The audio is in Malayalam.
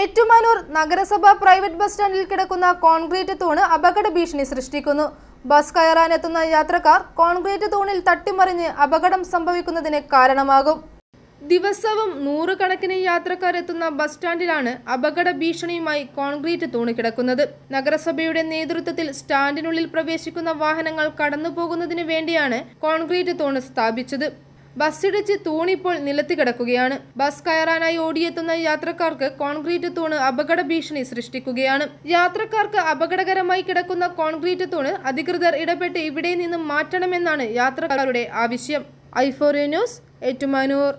ഏറ്റുമാനൂർ നഗരസഭ പ്രൈവറ്റ് ബസ് സ്റ്റാൻഡിൽ കിടക്കുന്ന കോൺക്രീറ്റ് തൂണ് അപകട ഭീഷണി സൃഷ്ടിക്കുന്നു ബസ് കയറാനെത്തുന്ന യാത്രക്കാർ കോൺക്രീറ്റ് തൂണിൽ തട്ടിമറിഞ്ഞ് അപകടം സംഭവിക്കുന്നതിന് കാരണമാകും ദിവസവും നൂറുകണക്കിന് യാത്രക്കാരെത്തുന്ന ബസ് സ്റ്റാൻഡിലാണ് അപകട ഭീഷണിയുമായി കോൺക്രീറ്റ് തൂണ് കിടക്കുന്നത് നഗരസഭയുടെ നേതൃത്വത്തിൽ സ്റ്റാൻഡിനുള്ളിൽ പ്രവേശിക്കുന്ന വാഹനങ്ങൾ കടന്നുപോകുന്നതിന് വേണ്ടിയാണ് കോൺക്രീറ്റ് തൂണ് സ്ഥാപിച്ചത് ബസ്സിടിച്ച് തൂണിപ്പോൾ നിലത്ത് കിടക്കുകയാണ് ബസ് കയറാനായി ഓടിയെത്തുന്ന യാത്രക്കാർക്ക് കോൺക്രീറ്റ് തൂണ് അപകട ഭീഷണി സൃഷ്ടിക്കുകയാണ് യാത്രക്കാർക്ക് അപകടകരമായി കിടക്കുന്ന കോൺക്രീറ്റ് തൂണ് അധികൃതർ ഇടപെട്ട് ഇവിടെ നിന്നും മാറ്റണമെന്നാണ് യാത്രക്കാരുടെ ആവശ്യം ഐഫോറിയ ന്യൂസ് ഏറ്റുമാനൂർ